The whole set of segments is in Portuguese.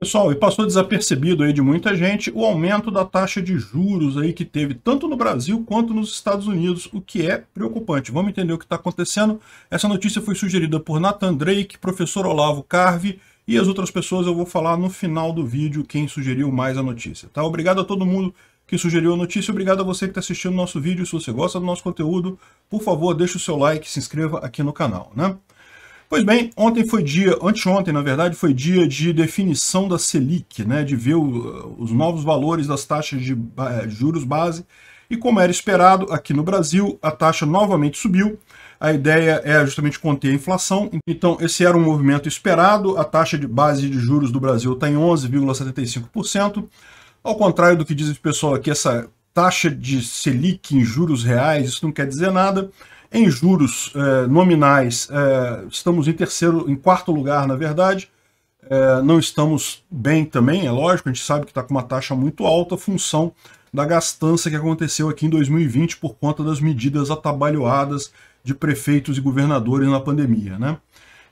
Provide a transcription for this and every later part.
Pessoal, e passou desapercebido aí de muita gente o aumento da taxa de juros aí que teve tanto no Brasil quanto nos Estados Unidos, o que é preocupante. Vamos entender o que está acontecendo. Essa notícia foi sugerida por Nathan Drake, professor Olavo Carve e as outras pessoas. Eu vou falar no final do vídeo quem sugeriu mais a notícia. Tá? Obrigado a todo mundo que sugeriu a notícia. Obrigado a você que está assistindo o nosso vídeo. Se você gosta do nosso conteúdo, por favor, deixe o seu like, se inscreva aqui no canal. Né? Pois bem, ontem foi dia, anteontem, na verdade, foi dia de definição da Selic, né, de ver o, os novos valores das taxas eh, de juros base. E como era esperado, aqui no Brasil, a taxa novamente subiu. A ideia é justamente conter a inflação. Então, esse era um movimento esperado. A taxa de base de juros do Brasil está em 11,75%. Ao contrário do que diz o pessoal aqui, essa taxa de Selic em juros reais, isso não quer dizer nada. Em juros eh, nominais, eh, estamos em terceiro, em quarto lugar, na verdade. Eh, não estamos bem também, é lógico, a gente sabe que está com uma taxa muito alta, função da gastança que aconteceu aqui em 2020 por conta das medidas atabalhoadas de prefeitos e governadores na pandemia. Né?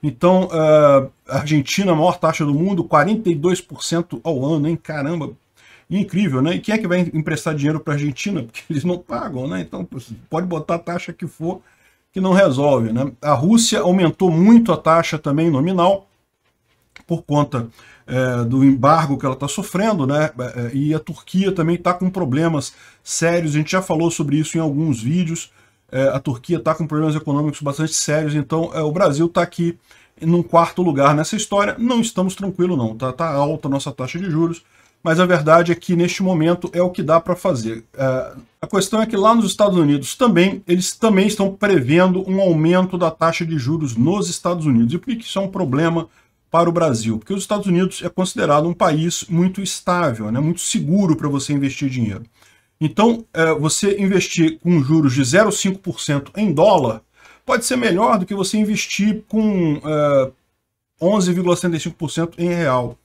Então, a Argentina, a maior taxa do mundo, 42% ao ano, hein? Caramba, Incrível, né? E quem é que vai emprestar dinheiro para a Argentina? Porque eles não pagam, né? Então pode botar a taxa que for que não resolve, né? A Rússia aumentou muito a taxa também nominal por conta é, do embargo que ela está sofrendo, né? É, é, e a Turquia também está com problemas sérios. A gente já falou sobre isso em alguns vídeos. É, a Turquia está com problemas econômicos bastante sérios, então é, o Brasil está aqui num quarto lugar nessa história. Não estamos tranquilos, não. Está tá alta a nossa taxa de juros mas a verdade é que neste momento é o que dá para fazer. É, a questão é que lá nos Estados Unidos também, eles também estão prevendo um aumento da taxa de juros nos Estados Unidos. E por que isso é um problema para o Brasil? Porque os Estados Unidos é considerado um país muito estável, né, muito seguro para você investir dinheiro. Então, é, você investir com juros de 0,5% em dólar pode ser melhor do que você investir com é, uh, 11,75% em real.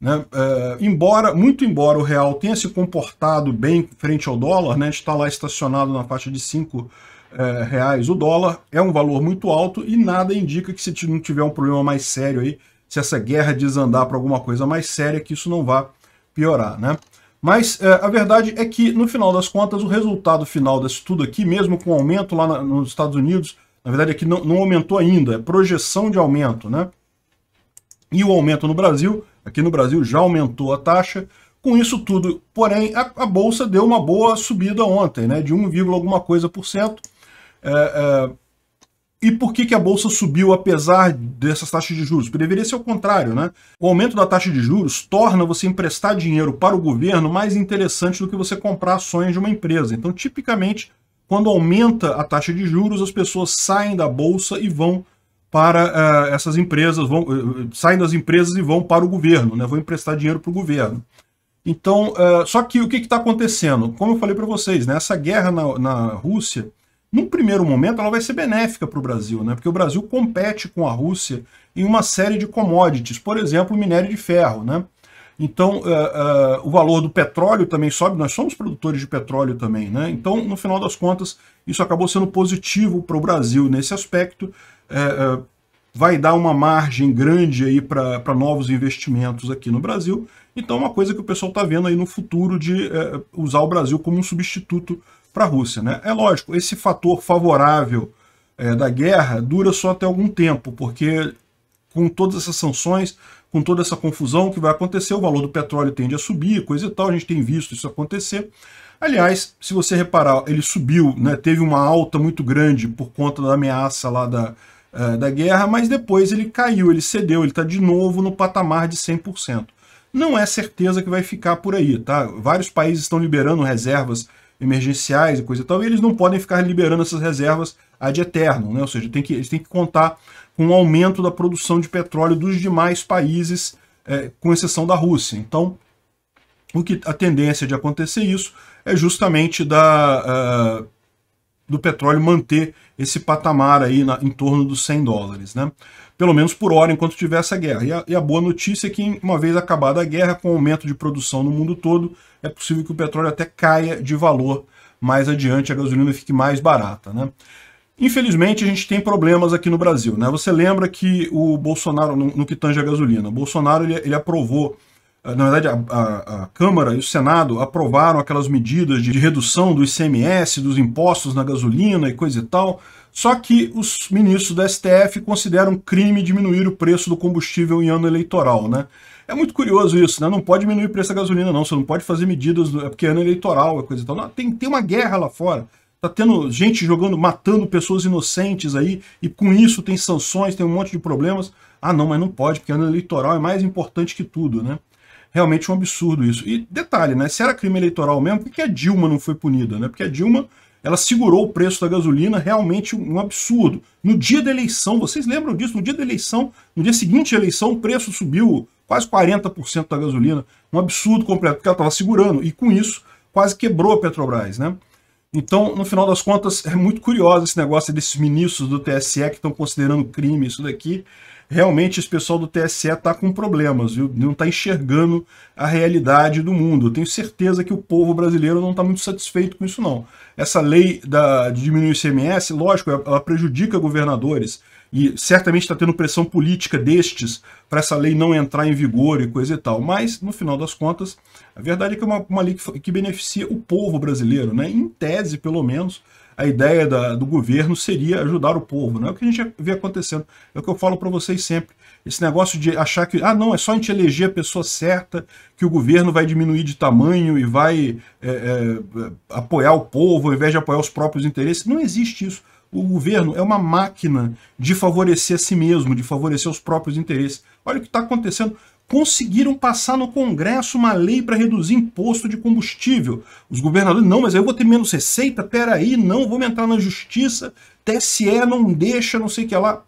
Né? É, embora, muito embora o real tenha se comportado bem frente ao dólar, né? está lá estacionado na faixa de 5 é, reais o dólar, é um valor muito alto e nada indica que se não tiver um problema mais sério aí, se essa guerra desandar para alguma coisa mais séria, que isso não vá piorar. Né? Mas é, a verdade é que, no final das contas, o resultado final desse tudo aqui, mesmo com o aumento lá na, nos Estados Unidos, na verdade aqui não, não aumentou ainda, é projeção de aumento, né? E o aumento no Brasil Aqui no Brasil já aumentou a taxa. Com isso tudo, porém, a, a Bolsa deu uma boa subida ontem, né, de 1, alguma coisa por cento. É, é, e por que, que a Bolsa subiu apesar dessas taxas de juros? Porque deveria ser o contrário, né? O aumento da taxa de juros torna você emprestar dinheiro para o governo mais interessante do que você comprar ações de uma empresa. Então, tipicamente, quando aumenta a taxa de juros, as pessoas saem da Bolsa e vão para uh, essas empresas, vão, uh, saem das empresas e vão para o governo, né? vão emprestar dinheiro para o governo. Então, uh, só que o que está acontecendo? Como eu falei para vocês, né, essa guerra na, na Rússia, num primeiro momento, ela vai ser benéfica para o Brasil, né, porque o Brasil compete com a Rússia em uma série de commodities, por exemplo, minério de ferro. Né? Então, uh, uh, o valor do petróleo também sobe, nós somos produtores de petróleo também, né? Então, no final das contas, isso acabou sendo positivo para o Brasil nesse aspecto. Uh, vai dar uma margem grande aí para novos investimentos aqui no Brasil. Então, uma coisa que o pessoal está vendo aí no futuro de usar o Brasil como um substituto para a Rússia, né? É lógico, esse fator favorável da guerra dura só até algum tempo, porque com todas essas sanções, com toda essa confusão que vai acontecer, o valor do petróleo tende a subir, coisa e tal, a gente tem visto isso acontecer. Aliás, se você reparar, ele subiu, né, teve uma alta muito grande por conta da ameaça lá da, uh, da guerra, mas depois ele caiu, ele cedeu, ele está de novo no patamar de 100%. Não é certeza que vai ficar por aí, tá? Vários países estão liberando reservas emergenciais e coisa e tal, e eles não podem ficar liberando essas reservas ad eterno, né? ou seja, tem que, eles têm que contar com o um aumento da produção de petróleo dos demais países, é, com exceção da Rússia. Então, o que a tendência de acontecer isso é justamente da, uh, do petróleo manter esse patamar aí na, em torno dos 100 dólares, né? Pelo menos por hora, enquanto tiver essa guerra. E a, e a, boa notícia é que, uma vez acabada a guerra, com o aumento de produção no mundo todo, é possível que o petróleo até caia de valor mais adiante, a gasolina fique mais barata, né? Infelizmente, a gente tem problemas aqui no Brasil, né? Você lembra que o Bolsonaro, no, no que tange a gasolina, o Bolsonaro ele, ele aprovou ah, na verdade, a, a, a, Câmara e o Senado aprovaram aquelas medidas de, de redução do ICMS, dos impostos na gasolina e coisa e tal. Só que os ministros do STF consideram crime diminuir o preço do combustível em ano eleitoral, né? É muito curioso isso, né? Não pode diminuir o preço da gasolina, não. Você não pode fazer medidas, é porque é ano eleitoral, é coisa e tal. Não, tem, tem uma guerra lá fora. Tá tendo gente jogando, matando pessoas inocentes aí, e com isso tem sanções, tem um monte de problemas. Ah, não, mas não pode, porque ano eleitoral é mais importante que tudo, né? realmente um absurdo isso. E detalhe, né? Se era crime eleitoral mesmo, por que a Dilma não foi punida, né? Porque a Dilma ela segurou o preço da gasolina realmente um absurdo. No dia da eleição, vocês lembram disso? No dia da eleição, no dia seguinte à eleição, o preço subiu quase 40% da gasolina. Um absurdo completo, porque ela estava segurando. E com isso, quase quebrou a Petrobras, né? Então, no final das contas, é muito curioso esse negócio desses ministros do TSE que estão considerando crime isso daqui realmente esse pessoal do TSE está com problemas, viu? não está enxergando a realidade do mundo. Eu tenho certeza que o povo brasileiro não está muito satisfeito com isso, não. Essa lei da, de diminuir o ICMS, lógico, ela prejudica governadores, e certamente está tendo pressão política destes para essa lei não entrar em vigor e coisa e tal. Mas, no final das contas, a verdade é que é uma, uma lei que, que beneficia o povo brasileiro, né? em tese, pelo menos, a ideia da, do governo seria ajudar o povo. Não é o que a gente vê acontecendo. É o que eu falo para vocês sempre. Esse negócio de achar que, ah, não, é só a gente eleger a pessoa certa que o governo vai diminuir de tamanho e vai é, é, é, apoiar o povo ao invés de apoiar os próprios interesses. Não existe isso. O governo é uma máquina de favorecer a si mesmo, de favorecer os próprios interesses. Olha o que está acontecendo conseguiram passar no Congresso uma lei para reduzir imposto de combustível. Os governadores, não, mas eu vou ter menos receita, peraí, não, vou entrar na justiça, TSE não deixa, não sei o que lá.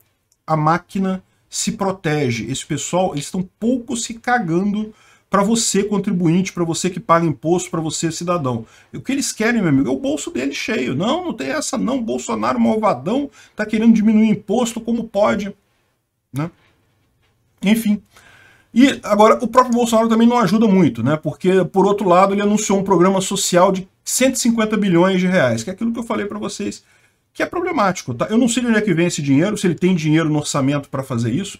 A máquina se protege. Esse pessoal, eles estão pouco se cagando para você, contribuinte, para você que paga imposto, para você, cidadão. E o que eles querem, meu amigo, é o bolso dele cheio. Não, não tem essa não. Bolsonaro malvadão tá querendo diminuir imposto como pode. Né? Enfim, e agora, o próprio Bolsonaro também não ajuda muito, né? Porque, por outro lado, ele anunciou um programa social de 150 bilhões de reais, que é aquilo que eu falei para vocês, que é problemático, tá? Eu não sei de onde é que vem esse dinheiro, se ele tem dinheiro no orçamento para fazer isso.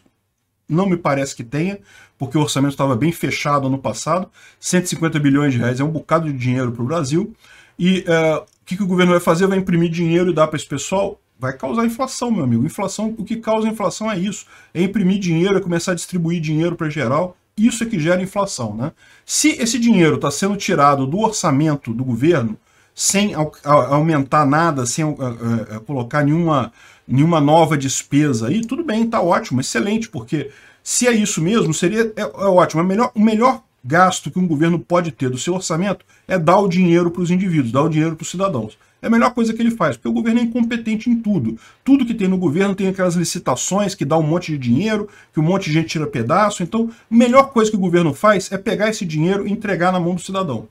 Não me parece que tenha, porque o orçamento estava bem fechado ano passado. 150 bilhões de reais é um bocado de dinheiro para o Brasil. E uh, o que, que o governo vai fazer? Vai imprimir dinheiro e dar para esse pessoal? vai causar inflação, meu amigo. Inflação, o que causa inflação é isso. É imprimir dinheiro, é começar a distribuir dinheiro para geral. Isso é que gera inflação, né? Se esse dinheiro está sendo tirado do orçamento do governo, sem aumentar nada, sem colocar nenhuma, nenhuma nova despesa aí, tudo bem, está ótimo, excelente, porque se é isso mesmo, seria é, é ótimo. É melhor, o melhor gasto que um governo pode ter do seu orçamento é dar o dinheiro para os indivíduos, dar o dinheiro para os cidadãos. É a melhor coisa que ele faz, porque o governo é incompetente em tudo. Tudo que tem no governo tem aquelas licitações que dá um monte de dinheiro, que um monte de gente tira pedaço. Então, a melhor coisa que o governo faz é pegar esse dinheiro e entregar na mão do cidadão.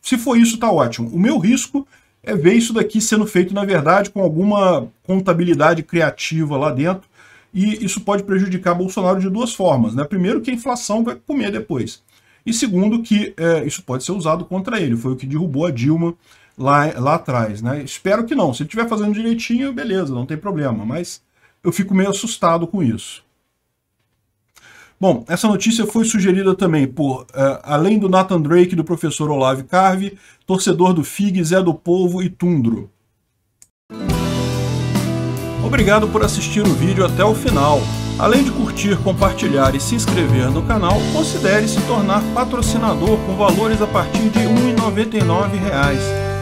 Se for isso, tá ótimo. O meu risco é ver isso daqui sendo feito, na verdade, com alguma contabilidade criativa lá dentro. E isso pode prejudicar Bolsonaro de duas formas. Né? Primeiro, que a inflação vai comer depois. E segundo, que é, isso pode ser usado contra ele. Foi o que derrubou a Dilma lá, lá atrás, né? Espero que não. Se ele estiver fazendo direitinho, beleza, não tem problema. Mas eu fico meio assustado com isso. Bom, essa notícia foi sugerida também por, uh, além do Nathan Drake, do professor Olave Carve, torcedor do FIG, Zé do Povo e Tundro. Obrigado por assistir o vídeo até o final. Além de curtir, compartilhar e se inscrever no canal, considere se tornar patrocinador com valores a partir de R$ 1,99